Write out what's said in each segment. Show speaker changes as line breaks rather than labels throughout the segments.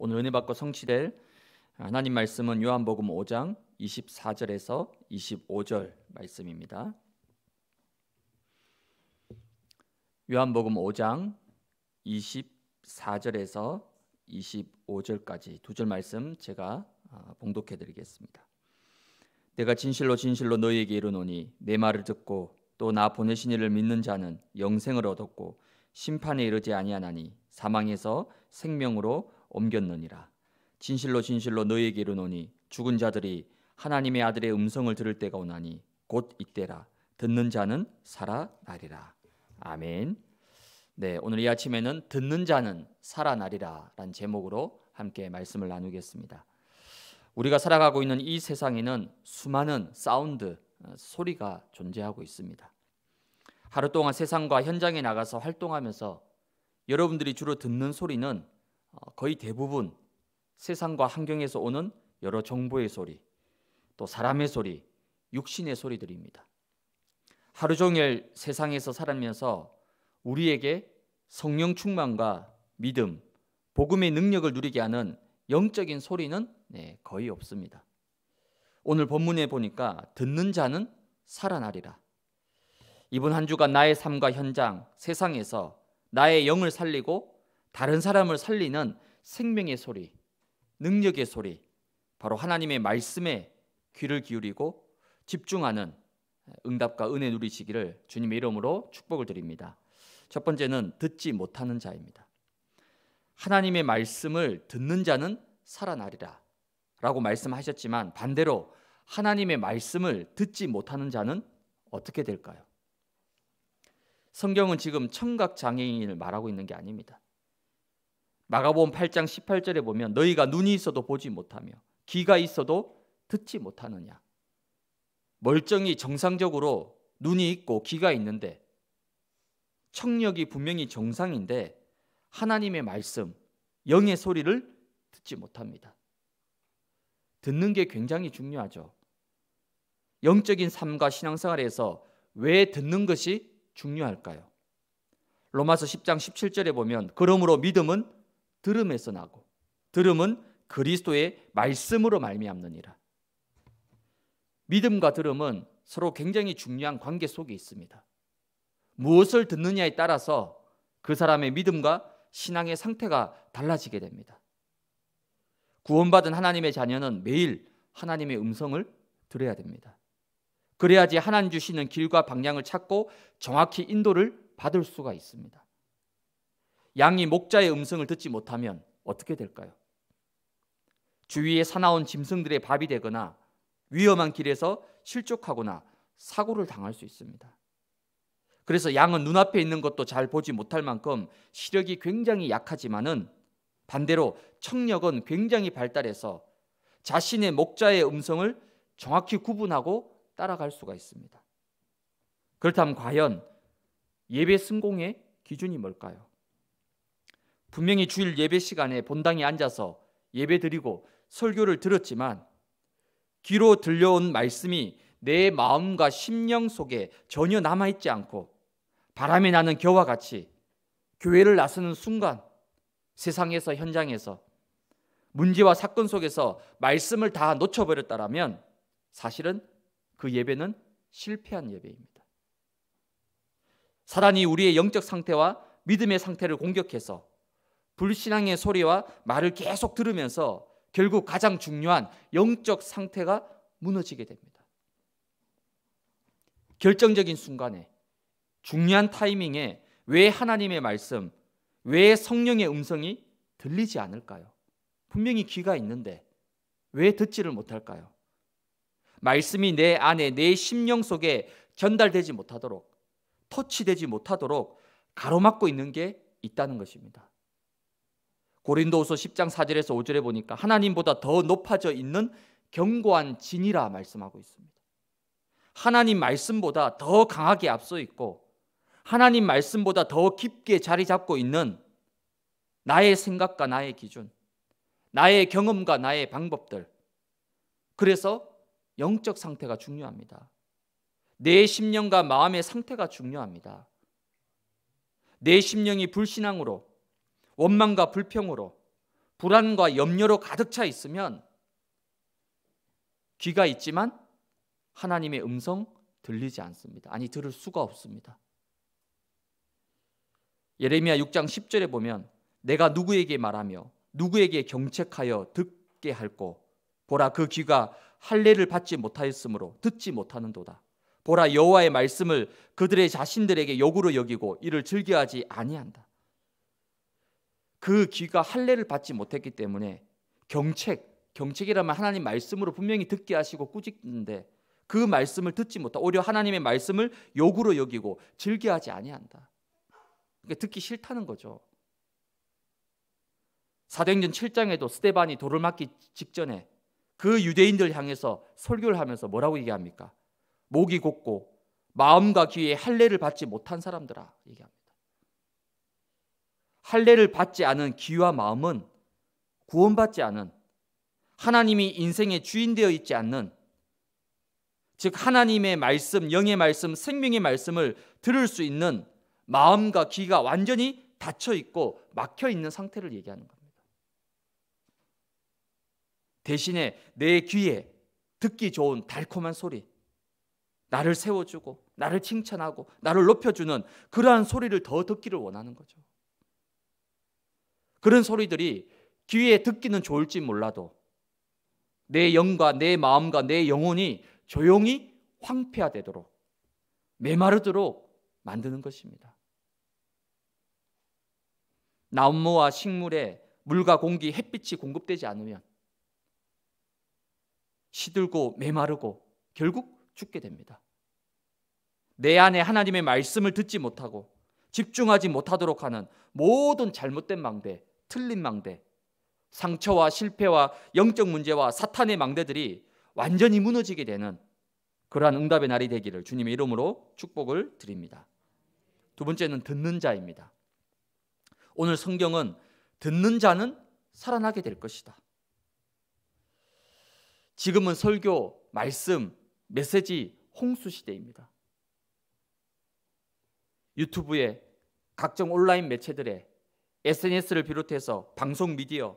오늘 은혜 받고 성취될 하나님 말씀은 요한복음 5장 24절에서 25절 말씀입니다. 요한복음 5장 24절에서 25절까지 두 절 말씀 제가 아, 봉독해 드리겠습니다. 내가 진실로 진실로 너희에게 이르노니 내 말을 듣고 또 나 보내신 이를 믿는 자는 영생을 얻었고 심판에 이르지 아니하나니 사망에서 생명으로 옮겼느니라 진실로 진실로 너희에게 이르노니 죽은 자들이 하나님의 아들의 음성을 들을 때가 오나니 곧 이때라 듣는 자는 살아나리라 아멘 네 오늘 이 아침에는 듣는 자는 살아나리라라는 제목으로 함께 말씀을 나누겠습니다 우리가 살아가고 있는 이 세상에는 수많은 사운드 어, 소리가 존재하고 있습니다 하루 동안 세상과 현장에 나가서 활동하면서 여러분들이 주로 듣는 소리는 어, 거의 대부분 세상과 환경에서 오는 여러 정보의 소리, 또 사람의 소리, 육신의 소리들입니다. 하루 종일 세상에서 살면서 우리에게 성령 충만과 믿음, 복음의 능력을 누리게 하는 영적인 소리는 네, 거의 없습니다. 오늘 본문에 보니까 듣는 자는 살아나리라. 이번 한 주간 나의 삶과 현장, 세상에서 나의 영을 살리고 다른 사람을 살리는 생명의 소리, 능력의 소리, 바로 하나님의 말씀에 귀를 기울이고 집중하는 응답과 은혜 누리시기를 주님의 이름으로 축복을 드립니다. 첫 번째는 듣지 못하는 자입니다. 하나님의 말씀을 듣는 자는 살아나리라 라고 말씀하셨지만 반대로 하나님의 말씀을 듣지 못하는 자는 어떻게 될까요? 성경은 지금 청각 장애인을 말하고 있는 게 아닙니다. 마가복음 8장 18절에 보면 너희가 눈이 있어도 보지 못하며 귀가 있어도 듣지 못하느냐. 멀쩡히 정상적으로 눈이 있고 귀가 있는데 청력이 분명히 정상인데 하나님의 말씀, 영의 소리를 듣지 못합니다. 듣는 게 굉장히 중요하죠. 영적인 삶과 신앙생활에서 왜 듣는 것이 중요할까요? 로마서 10장 17절에 보면 그러므로 믿음은 들음에서 나고 들음은 그리스도의 말씀으로 말미암느니라. 믿음과 들음은 서로 굉장히 중요한 관계 속에 있습니다. 무엇을 듣느냐에 따라서 그 사람의 믿음과 신앙의 상태가 달라지게 됩니다. 구원받은 하나님의 자녀는 매일 하나님의 음성을 들어야 됩니다. 그래야지 하나님 주시는 길과 방향을 찾고 정확히 인도를 받을 수가 있습니다. 양이 목자의 음성을 듣지 못하면 어떻게 될까요? 주위에 사나운 짐승들의 밥이 되거나 위험한 길에서 실족하거나 사고를 당할 수 있습니다. 그래서 양은 눈앞에 있는 것도 잘 보지 못할 만큼 시력이 굉장히 약하지만은 반대로 청력은 굉장히 발달해서 자신의 목자의 음성을 정확히 구분하고 따라갈 수가 있습니다. 그렇다면 과연 예배 승공의 기준이 뭘까요? 분명히 주일 예배 시간에 본당에 앉아서 예배 드리고 설교를 들었지만 귀로 들려온 말씀이 내 마음과 심령 속에 전혀 남아있지 않고 바람이 나는 겨와 같이 교회를 나서는 순간 세상에서 현장에서 문제와 사건 속에서 말씀을 다 놓쳐버렸다라면 사실은 그 예배는 실패한 예배입니다. 사단이 우리의 영적 상태와 믿음의 상태를 공격해서 불신앙의 소리와 말을 계속 들으면서 결국 가장 중요한 영적 상태가 무너지게 됩니다. 결정적인 순간에 중요한 타이밍에 왜 하나님의 말씀, 왜 성령의 음성이 들리지 않을까요? 분명히 귀가 있는데 왜 듣지를 못할까요? 말씀이 내 안에 내 심령 속에 전달되지 못하도록 터치되지 못하도록 가로막고 있는 게 있다는 것입니다. 고린도후서 10장 4절에서 5절에 보니까 하나님보다 더 높아져 있는 견고한 진이라 말씀하고 있습니다. 하나님 말씀보다 더 강하게 앞서 있고 하나님 말씀보다 더 깊게 자리 잡고 있는 나의 생각과 나의 기준, 나의 경험과 나의 방법들. 그래서 영적 상태가 중요합니다. 내 심령과 마음의 상태가 중요합니다. 내 심령이 불신앙으로 원망과 불평으로 불안과 염려로 가득 차 있으면 귀가 있지만 하나님의 음성 들리지 않습니다. 아니 들을 수가 없습니다. 예레미야 6장 10절에 보면 내가 누구에게 말하며 누구에게 경책하여 듣게 할꼬 보라 그 귀가 할례를 받지 못하였으므로 듣지 못하는도다. 보라 여호와의 말씀을 그들의 자신들에게 욕으로 여기고 이를 즐겨하지 아니한다. 그 귀가 할례를 받지 못했기 때문에 경책, 경책이라면 하나님 말씀으로 분명히 듣게 하시고 꾸짖는데 그 말씀을 듣지 못하 고 오히려 하나님의 말씀을 욕으로 여기고 즐겨하지 아니한다. 그러니까 듣기 싫다는 거죠. 사도행전 7장에도 스테반이 돌을 맞기 직전에 그 유대인들 향해서 설교를 하면서 뭐라고 얘기합니까? 목이 곱고 마음과 귀에 할례를 받지 못한 사람들아 얘기합니다. 할례를 받지 않은 기와 마음은 구원받지 않은 하나님이 인생의 주인 되어 있지 않는 즉 하나님의 말씀, 영의 말씀, 생명의 말씀을 들을 수 있는 마음과 귀가 완전히 닫혀 있고 막혀 있는 상태를 얘기하는 겁니다. 대신에 내 귀에 듣기 좋은 달콤한 소리, 나를 세워주고 나를 칭찬하고 나를 높여주는 그러한 소리를 더 듣기를 원하는 거죠. 그런 소리들이 귀에 듣기는 좋을지 몰라도 내 영과 내 마음과 내 영혼이 조용히 황폐화되도록 메마르도록 만드는 것입니다. 나무와 식물에 물과 공기, 햇빛이 공급되지 않으면 시들고 메마르고 결국 죽게 됩니다. 내 안에 하나님의 말씀을 듣지 못하고 집중하지 못하도록 하는 모든 잘못된 망대, 틀린 망대, 상처와 실패와 영적 문제와 사탄의 망대들이 완전히 무너지게 되는 그러한 응답의 날이 되기를 주님의 이름으로 축복을 드립니다. 두 번째는 듣는 자입니다. 오늘 성경은 듣는 자는 살아나게 될 것이다. 지금은 설교, 말씀, 메시지, 홍수 시대입니다. 유튜브에 각종 온라인 매체들에 SNS를 비롯해서 방송 미디어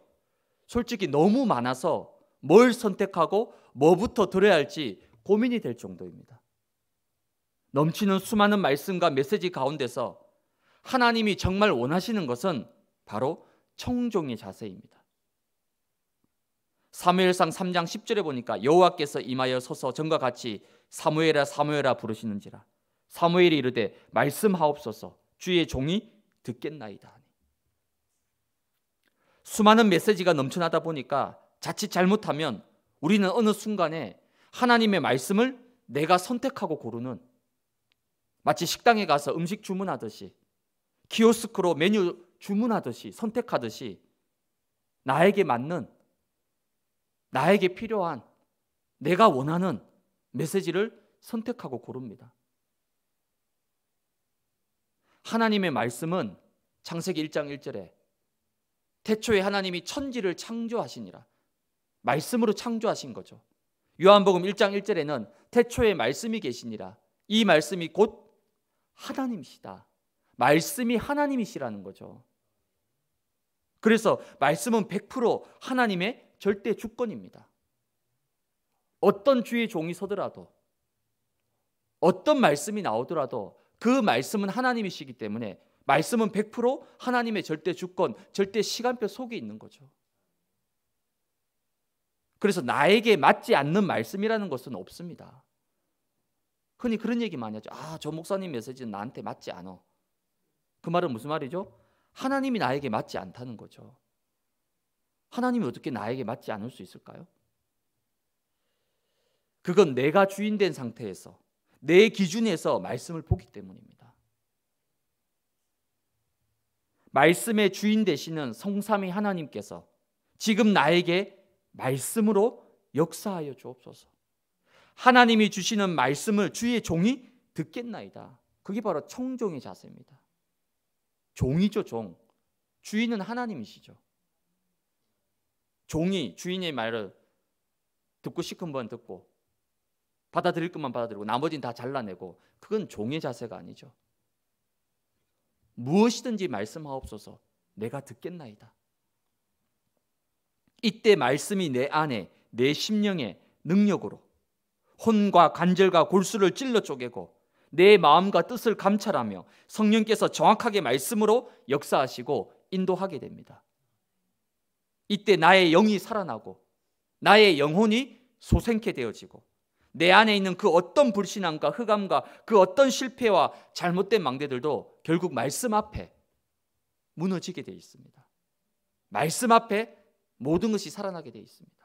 솔직히 너무 많아서 뭘 선택하고 뭐부터 들어야 할지 고민이 될 정도입니다. 넘치는 수많은 말씀과 메시지 가운데서 하나님이 정말 원하시는 것은 바로 청종의 자세입니다. 사무엘상 3장 10절에 보니까 여호와께서 임하여 서서 전과 같이 사무엘아 사무엘아 부르시는지라 사무엘이 이르되 말씀하옵소서 주의 종이 듣겠나이다. 수많은 메시지가 넘쳐나다 보니까 자칫 잘못하면 우리는 어느 순간에 하나님의 말씀을 내가 선택하고 고르는 마치 식당에 가서 음식 주문하듯이 키오스크로 메뉴 주문하듯이 선택하듯이 나에게 맞는 나에게 필요한 내가 원하는 메시지를 선택하고 고릅니다. 하나님의 말씀은 창세기 1장 1절에 태초에 하나님이 천지를 창조하시니라. 말씀으로 창조하신 거죠. 요한복음 1장 1절에는 태초에 말씀이 계시니라. 이 말씀이 곧 하나님이시다. 말씀이 하나님이시라는 거죠. 그래서 말씀은 100% 하나님의 절대 주권입니다. 어떤 주의 종이 서더라도 어떤 말씀이 나오더라도 그 말씀은 하나님이시기 때문에 말씀은 100% 하나님의 절대 주권, 절대 시간표 속에 있는 거죠. 그래서 나에게 맞지 않는 말씀이라는 것은 없습니다. 흔히 그런 얘기 많이 하죠. 아, 저 목사님 메시지는 나한테 맞지 않아. 그 말은 무슨 말이죠? 하나님이 나에게 맞지 않다는 거죠. 하나님이 어떻게 나에게 맞지 않을 수 있을까요? 그건 내가 주인된 상태에서 내 기준에서 말씀을 보기 때문입니다. 말씀의 주인 되시는 성삼위 하나님께서 지금 나에게 말씀으로 역사하여 주옵소서. 하나님이 주시는 말씀을 주의 종이 듣겠나이다. 그게 바로 청종의 자세입니다. 종이죠, 종. 주인은 하나님이시죠. 종이 주인의 말을 듣고 싶은 번 듣고 받아들일 것만 받아들이고 나머지는 다 잘라내고 그건 종의 자세가 아니죠. 무엇이든지 말씀하옵소서 내가 듣겠나이다. 이때 말씀이 내 안에 내 심령에 능력으로 혼과 관절과 골수를 찔러 쪼개고 내 마음과 뜻을 감찰하며 성령께서 정확하게 말씀으로 역사하시고 인도하게 됩니다. 이때 나의 영이 살아나고 나의 영혼이 소생케 되어지고 내 안에 있는 그 어떤 불신함과 흑암과 그 어떤 실패와 잘못된 망대들도 결국 말씀 앞에 무너지게 되어 있습니다. 말씀 앞에 모든 것이 살아나게 되어 있습니다.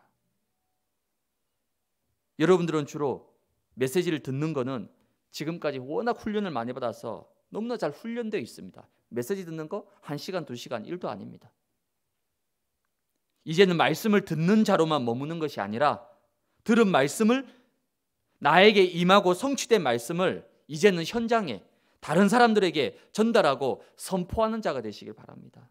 여러분들은 주로 메시지를 듣는 거는 지금까지 워낙 훈련을 많이 받아서 너무나 잘 훈련되어 있습니다. 메시지 듣는 거 1시간, 2시간 일도 아닙니다. 이제는 말씀을 듣는 자로만 머무는 것이 아니라 들은 말씀을 나에게 임하고 성취된 말씀을 이제는 현장에 다른 사람들에게 전달하고 선포하는 자가 되시길 바랍니다.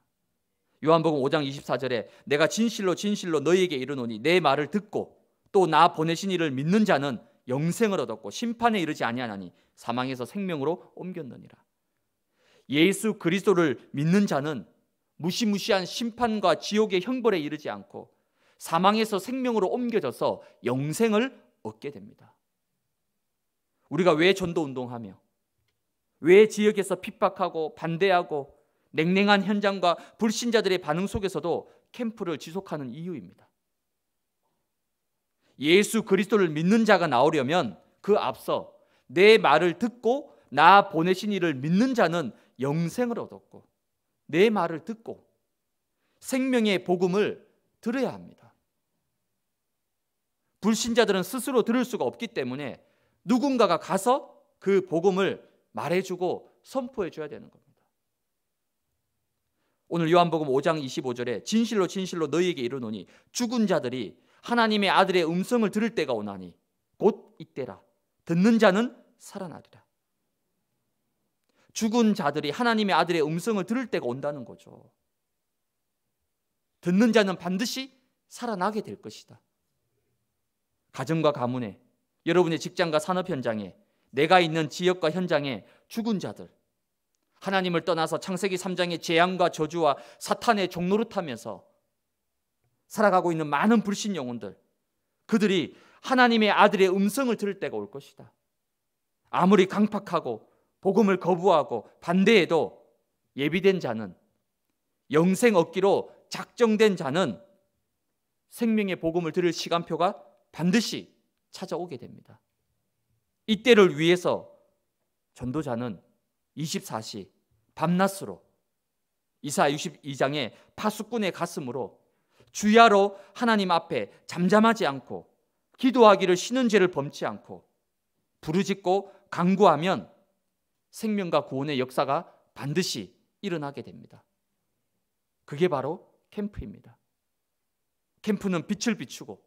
요한복음 5장 24절에 내가 진실로 진실로 너희에게 이르노니 내 말을 듣고 또 나 보내신 이를 믿는 자는 영생을 얻었고 심판에 이르지 아니하나니 사망에서 생명으로 옮겼느니라. 예수 그리스도를 믿는 자는 무시무시한 심판과 지옥의 형벌에 이르지 않고 사망에서 생명으로 옮겨져서 영생을 얻게 됩니다. 우리가 왜 전도 운동하며 왜 지역에서 핍박하고 반대하고 냉랭한 현장과 불신자들의 반응 속에서도 캠프를 지속하는 이유입니다. 예수 그리스도를 믿는 자가 나오려면 그 앞서 내 말을 듣고 나 보내신 이를 믿는 자는 영생을 얻었고 내 말을 듣고 생명의 복음을 들어야 합니다. 불신자들은 스스로 들을 수가 없기 때문에 누군가가 가서 그 복음을 말해주고 선포해줘야 되는 겁니다. 오늘 요한복음 5장 25절에 진실로 진실로 너희에게 이르노니 죽은 자들이 하나님의 아들의 음성을 들을 때가 오나니 곧 이때라 듣는 자는 살아나리라. 죽은 자들이 하나님의 아들의 음성을 들을 때가 온다는 거죠. 듣는 자는 반드시 살아나게 될 것이다. 가정과 가문에 여러분의 직장과 산업 현장에 내가 있는 지역과 현장에 죽은 자들 하나님을 떠나서 창세기 3장의 재앙과 저주와 사탄의 종노릇하면서 살아가고 있는 많은 불신 영혼들 그들이 하나님의 아들의 음성을 들을 때가 올 것이다. 아무리 강팍하고 복음을 거부하고 반대해도 예비된 자는 영생 얻기로 작정된 자는 생명의 복음을 들을 시간표가 반드시 찾아오게 됩니다. 이때를 위해서 전도자는 24시 밤낮으로 이사 62장의 파수꾼의 가슴으로 주야로 하나님 앞에 잠잠하지 않고 기도하기를 쉬는 죄를 범치 않고 부르짖고 강구하면 생명과 구원의 역사가 반드시 일어나게 됩니다. 그게 바로 캠프입니다. 캠프는 빛을 비추고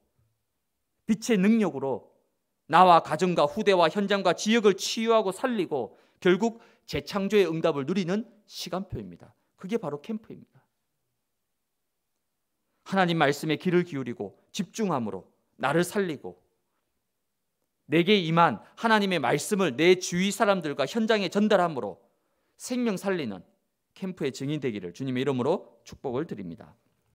빛의 능력으로 나와 가정과 후대와 현장과 지역을 치유하고 살리고 결국 재창조의 응답을 누리는 시간표입니다. 그게 바로 캠프입니다. 하나님 말씀에 귀를 기울이고 집중함으로 나를 살리고 내게 임한 하나님의 말씀을 내 주위 사람들과 현장에 전달함으로 생명 살리는 캠프의 증인 되기를 주님의 이름으로 축복을 드립니다.